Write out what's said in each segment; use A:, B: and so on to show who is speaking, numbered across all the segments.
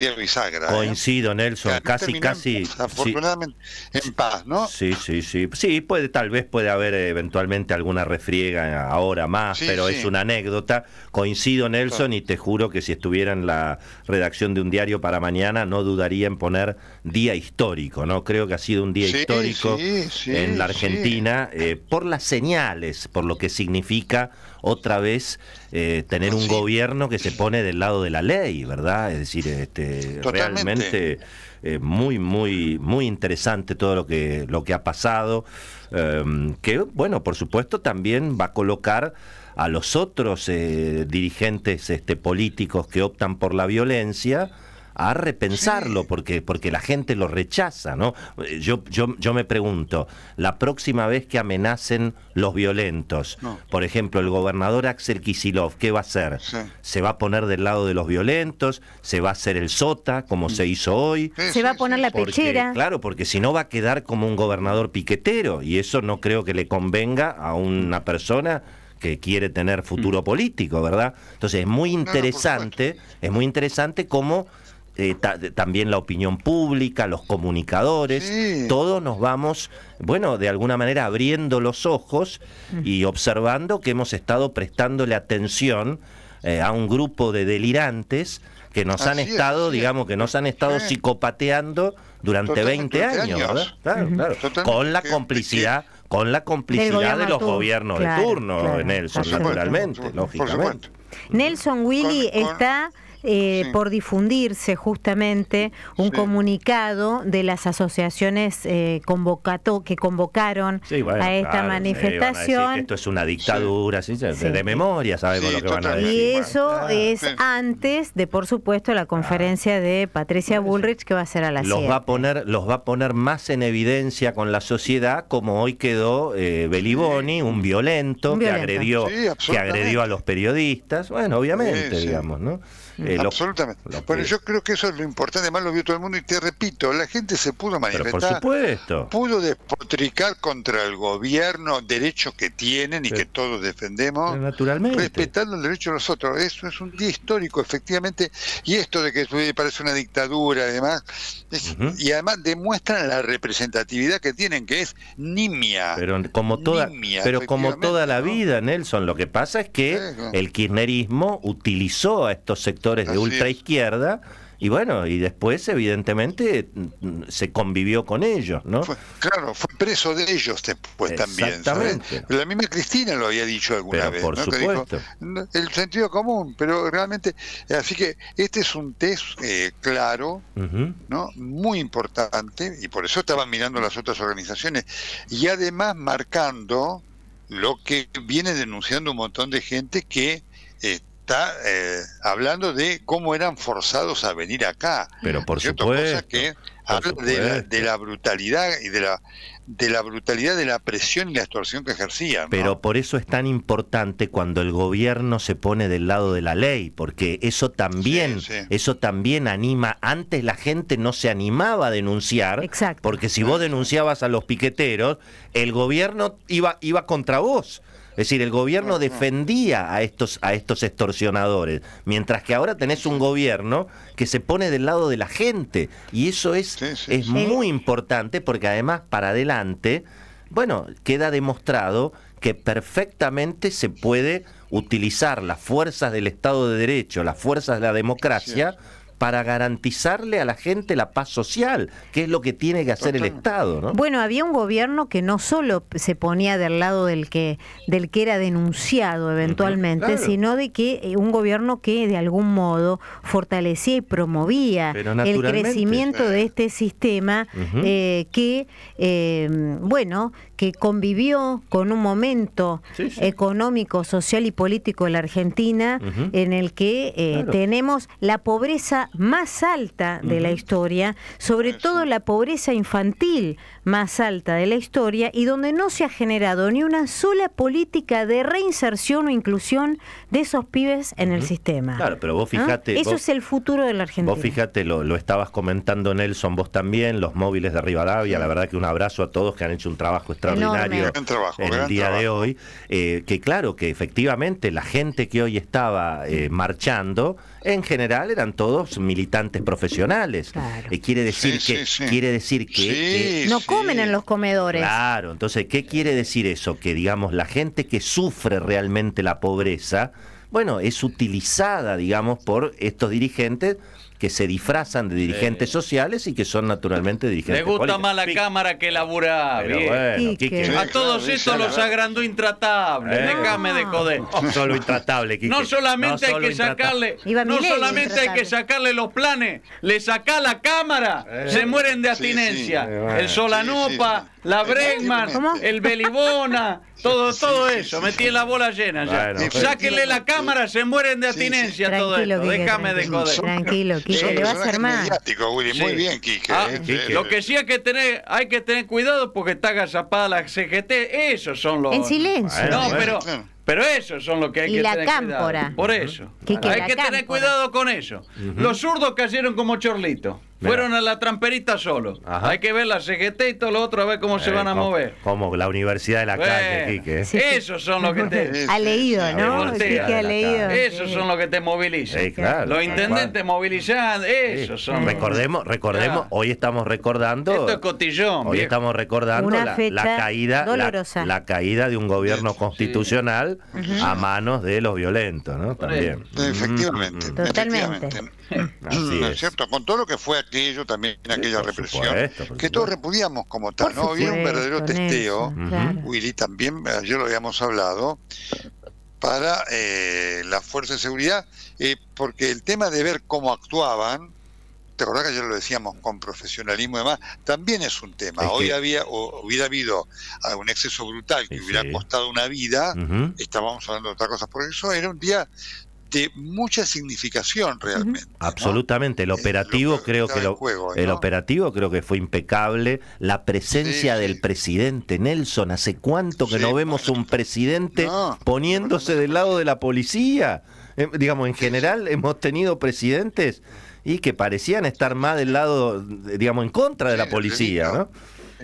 A: ¿eh?
B: Coincido, Nelson, casi, casi. desafortunadamente en paz, ¿no? Sí, sí, sí. Sí, puede, tal vez puede haber eh, eventualmente alguna refriega ahora más, pero es una anécdota. Coincido, Nelson, y te juro que si estuviera en la redacción de un diario para mañana, no dudaría en poner día histórico, ¿no? Creo que ha sido un día histórico en la Argentina eh, por las señales, por lo que significa otra vez eh, tener ah, un gobierno que se pone del lado de la ley, ¿verdad? Es decir, este, realmente eh, muy, muy, muy interesante todo lo que, lo que ha pasado, em, que, bueno, por supuesto también va a colocar a los otros eh, dirigentes este, políticos que optan por la violencia, a repensarlo porque, porque la gente lo rechaza, ¿no? Yo, yo, yo me pregunto, la próxima vez que amenacen los violentos, por ejemplo, el gobernador Axel Kisilov, ¿qué va a hacer? ¿Se va a poner del lado de los violentos? ¿Se va a hacer el sota como mm. se hizo hoy?
C: se va a poner la pechera.
B: Claro, porque si no va a quedar como un gobernador piquetero y eso no creo que le convenga a una persona que quiere tener futuro mm. político, ¿verdad? Entonces es muy interesante, es muy interesante cómo eh, también la opinión pública, los comunicadores, todos nos vamos, bueno, de alguna manera abriendo los ojos y observando que hemos estado prestándole atención eh, a un grupo de delirantes que nos han estado, digamos, que nos han estado psicopateando durante 20 años, con la complicidad. Con la complicidad de los gobiernos de turno, Nelson, naturalmente,
A: lógicamente.
C: Nelson Willy está eh, por difundirse justamente un comunicado de las asociaciones eh, que convocaron a esta manifestación. esto
B: es una dictadura, de memoria sabemos lo que van a decir. Y
C: eso es antes de, por supuesto, la conferencia de Patricia Bullrich que va a ser a la los Va
B: a poner, los va a poner más en evidencia con la sociedad como hoy quedó eh, Beliboni, un violento, un violento. que agredió que agredió a los periodistas, bueno, obviamente, digamos, ¿no? Absolutamente.
A: yo creo que eso es lo importante, además lo vio todo el mundo y te repito, la gente se pudo manifestar, por supuesto.
B: pudo despotricar
A: contra el gobierno, derechos que tienen y que todos defendemos,
B: naturalmente. respetando
A: el derecho de los otros. Eso es un día histórico, efectivamente, y esto de que parece una dictadura, además, y además demuestran la representatividad que tienen, que es
B: nimia. Pero como toda, pero como toda la vida, Nelson, lo que pasa es que el kirchnerismo utilizó a estos sectores de ultra izquierda. Y bueno, y después evidentemente se convivió con ellos, ¿no? claro, fue preso de ellos después también. Exactamente. La misma Cristina lo había dicho alguna vez, por
A: el sentido común, pero realmente, así que este es un test eh, claro, ¿no? Muy importante, y por eso estaban mirando las otras organizaciones, y además marcando lo que viene denunciando un montón de gente que... Este, está eh, hablando de cómo eran forzados a venir acá. Pero por supuesto. que habla de la, brutalidad y de la de la brutalidad de la presión y la extorsión que ejercían. Pero
B: por eso es tan importante cuando el gobierno se pone del lado de la ley, porque eso también, eso también anima. Antes la gente no se animaba a denunciar, porque si vos denunciabas a los piqueteros, el gobierno iba, iba contra vos. Es decir, el gobierno defendía a estos, a estos extorsionadores, mientras que ahora tenés un gobierno que se pone del lado de la gente. Y eso es, es muy importante porque además para adelante, bueno, queda demostrado que perfectamente se puede utilizar las fuerzas del Estado de Derecho, las fuerzas de la democracia para garantizarle a la gente la paz social, que es lo que tiene que hacer el Estado. ¿no?
C: Bueno, había un gobierno que no solo se ponía del lado del que, del que era denunciado eventualmente, sino de que eh, un gobierno que de algún modo fortalecía y promovía el crecimiento de este sistema eh, que, eh, bueno, que convivió con un momento económico, social y político de la Argentina, en el que eh, tenemos la pobreza más alta de la historia, sobre todo la pobreza infantil más alta de la historia, y donde no se ha generado ni una sola política de reinserción o inclusión de esos pibes en el sistema.
B: Claro, pero vos ¿Ah? fíjate... Eso es
C: el futuro de la Argentina. Vos
B: fíjate, lo, lo estabas comentando Nelson, vos también, los móviles de Rivadavia, la verdad que un abrazo a todos que han hecho un trabajo extraordinario en el día de hoy, eh, que claro, que efectivamente la gente que hoy estaba eh, marchando, en general eran todos militantes profesionales. Claro. Eh, quiere decir que, quiere decir que
C: no comen en los comedores.
B: Claro, entonces, ¿qué quiere decir eso? Que digamos, la gente que sufre realmente la pobreza, bueno, es utilizada, digamos, por estos dirigentes que se disfrazan de dirigentes sociales y que son naturalmente dirigentes Le gusta más
D: la cámara que labura. a todos estos los agrandó intratable. Eh. Déjame de joder. solo intratable, No solamente hay que sacarle, no solamente hay que sacarle los planes, le saca la cámara, eh. se mueren de abstinencia. Eh, El solanopa la Bregman, el Belibona, todo, todo eso. Metí en la bola llena ya. Sáquenle la cámara, se mueren de atinencia todo esto. Déjame de Tranquilo,
C: Quique, le va a hacer más.
A: Muy bien, Quique, ah, eh. Lo que
D: sí hay que tener, hay que tener cuidado porque está agazapada la CGT. Esos son los. En silencio. no, pero. Pero eso son lo que hay que tener cuidado. Por eso. hay que tener cuidado con eso. Los zurdos cayeron como chorlito. Fueron a la tramperita solo Hay que ver la CGT y todo lo otro a ver cómo se eh, van a mover.
B: Como la Universidad de la Calle, Quique. eso Esos
D: son los que te. ha leído, ¿no? ha
C: leído. Esos
D: son los que te movilizan. los intendentes movilizan, esos son.
B: Recordemos, recordemos, hoy estamos recordando. Esto es
D: cotillón. Hoy
B: estamos recordando la, caída la, caída de un gobierno constitucional a manos de los violentos, ¿no? También. Efectivamente.
A: Mm, mm, mm.
C: Totalmente. cierto? Con todo
A: lo que fue aquello, también aquella represión, que todos repudiamos como tal. ¿no? Había un verdadero testeo, Willy, también, eh, ayer lo habíamos hablado, para eh, la fuerza de seguridad, eh, porque el tema de ver cómo actuaban, te acordás que ayer lo decíamos con profesionalismo y demás, también es un tema. Hoy había, o, hubiera habido un exceso brutal que hubiera costado una vida, estábamos hablando de otra cosa, por eso era un día de mucha significación realmente.
B: Absolutamente, el operativo creo que, el operativo creo que fue impecable, la presencia del presidente Nelson, hace cuánto que no vemos un presidente poniéndose del lado de la policía. Eh, digamos, en general hemos tenido presidentes y que parecían estar más del lado, digamos, en contra de la policía, ¿no?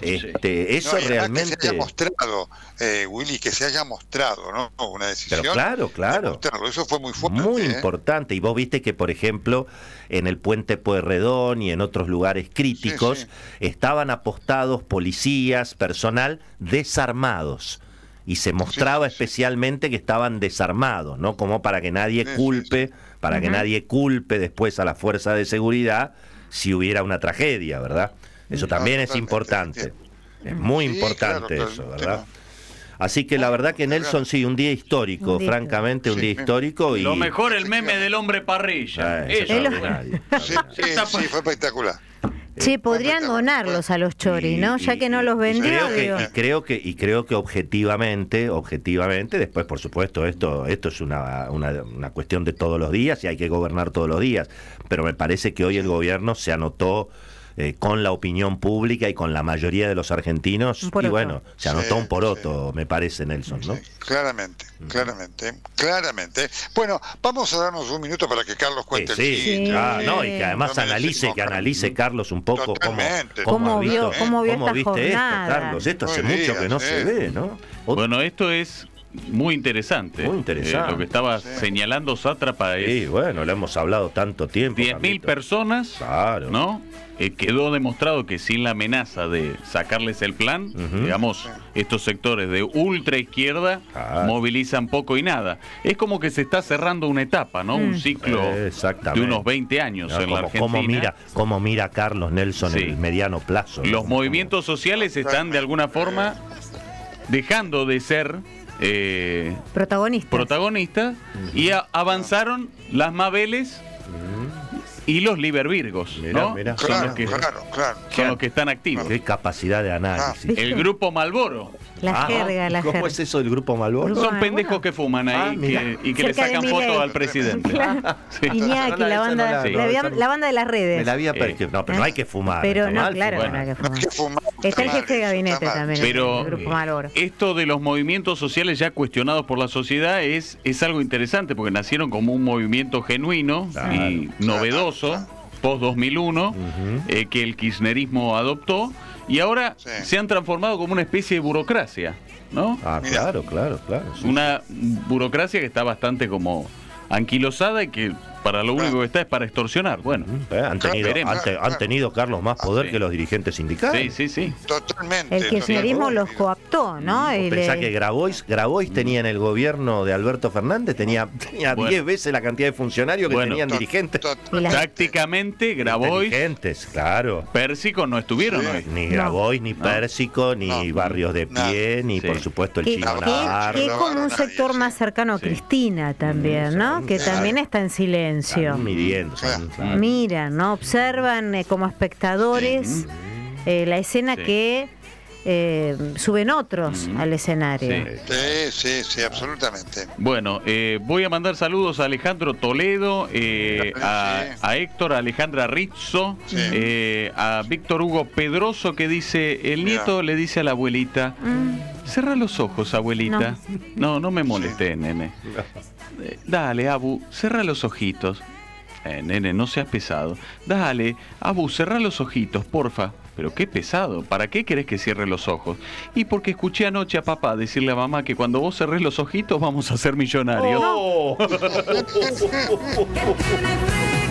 B: Este, Eso realmente. Que se haya
A: mostrado, eh, Willy, que se haya mostrado, ¿no? Una
B: decisión. Pero claro, claro. Eso fue muy fuerte. Muy ¿eh? importante. Y vos viste que, por ejemplo, en el puente Pueyrredón y en otros lugares críticos estaban apostados policías, personal desarmados y se mostraba especialmente que estaban desarmados, ¿no? Como para que nadie culpe, para que nadie culpe después a la fuerza de seguridad si hubiera una tragedia, ¿verdad? Eso mm. también es importante. Es mm. muy importante eso, ¿verdad? Así que la verdad que Nelson sí, un día histórico, francamente un día histórico. Y... Lo
D: mejor el meme del hombre parrilla. Ah, sí, fue espectacular.
C: Sí, podrían donarlos a los choris, ¿no? ya que no los vendió.
B: y creo que objetivamente, objetivamente, después por supuesto esto esto es una, una, una cuestión de todos los días y hay que gobernar todos los días, pero me parece que hoy el gobierno se anotó eh, con la opinión pública y con la mayoría de los argentinos. Y bueno, se anotó un poroto, me parece, Nelson, ¿no?
A: claramente, mm. claramente, claramente. Bueno, vamos a darnos un minuto para que Carlos cuente Sí, claro, no, y que además
B: analice,
D: que analice Carlos un poco cómo, cómo, vio, cómo, viste esto, Carlos. Esto hace mucho que no se ve, ¿no? Bueno, esto es muy interesante. Muy eh, interesante. lo que estaba señalando Sátrapa es. Sí, bueno, lo hemos hablado tanto tiempo. 10.000 personas. Claro. ¿No? Eh, quedó demostrado que sin la amenaza de sacarles el plan, digamos, estos sectores de ultra izquierda movilizan poco y nada. Es como que se está cerrando una etapa, ¿no? Un mm. ciclo de unos 20 años en la Argentina. Como mira,
B: como mira Carlos Nelson en el mediano plazo.
D: Los movimientos sociales están de alguna forma dejando de ser eh, protagonista. protagonista y avanzaron las Mabeles y los libervirgos Son, los que, los que están activos. Qué capacidad de análisis. el grupo Malboro. La ah, jerga, la ¿Cómo es eso del grupo Malboro? Son pendejos que fuman ahí ah, y que le sacan fotos al presidente. Ah, Iñaki, la banda,
C: de las redes. Me la
D: había eh. perdido. No, pero no hay que fumar. Pero no, claro, que no
B: hay
C: que fumar. Está el jefe de gabinete también. Pero
D: esto de los movimientos sociales ya cuestionados por la sociedad es algo interesante porque nacieron como un movimiento genuino y novedoso post-2001 eh, que el kirchnerismo adoptó y ahora se han transformado como una especie de burocracia, ¿no?
B: Ah, claro, claro, claro.
D: Una burocracia que está bastante como anquilosada y que para lo único que está es para extorsionar. Bueno, mm, eh, han, tenido, Carlos, más ah, poder que los dirigentes sindicales. Sí, sí, sí.
C: Totalmente. El kirchnerismo los coaptó, ¿no? Mm, pensá que
B: Grabois, Grabois tenía en el gobierno de Alberto Fernández, tenía 10 veces la cantidad de funcionarios que tenían dirigentes. Prácticamente Grabois. Dirigentes, claro. Pérsico no estuvieron ahí. Ni Grabois, ni Pérsico, ni Barrios de Pie, ni por supuesto el Chino Que es como un
C: sector más cercano a Cristina también, mm, ¿no? Que también está en silencio. Miran, ¿no? Observan eh, como espectadores eh, la escena que eh, suben otros al escenario.
D: Sí. sí, sí, absolutamente. Bueno, eh, voy a mandar saludos a Alejandro Toledo, eh, a, Héctor, a Alejandra Rizzo, eh, a Víctor Hugo Pedroso que dice, el nieto le dice a la abuelita,
C: mm.
D: cerra los ojos, abuelita. No, no, me molesté, nene. Dale, Abu, cerra los ojitos. nene, no seas pesado. Dale, Abu, cierra los ojitos, porfa. Pero qué pesado, ¿para qué querés que cierre los ojos? Y porque escuché anoche a papá decirle a mamá que cuando vos cerrés los ojitos vamos a ser millonarios.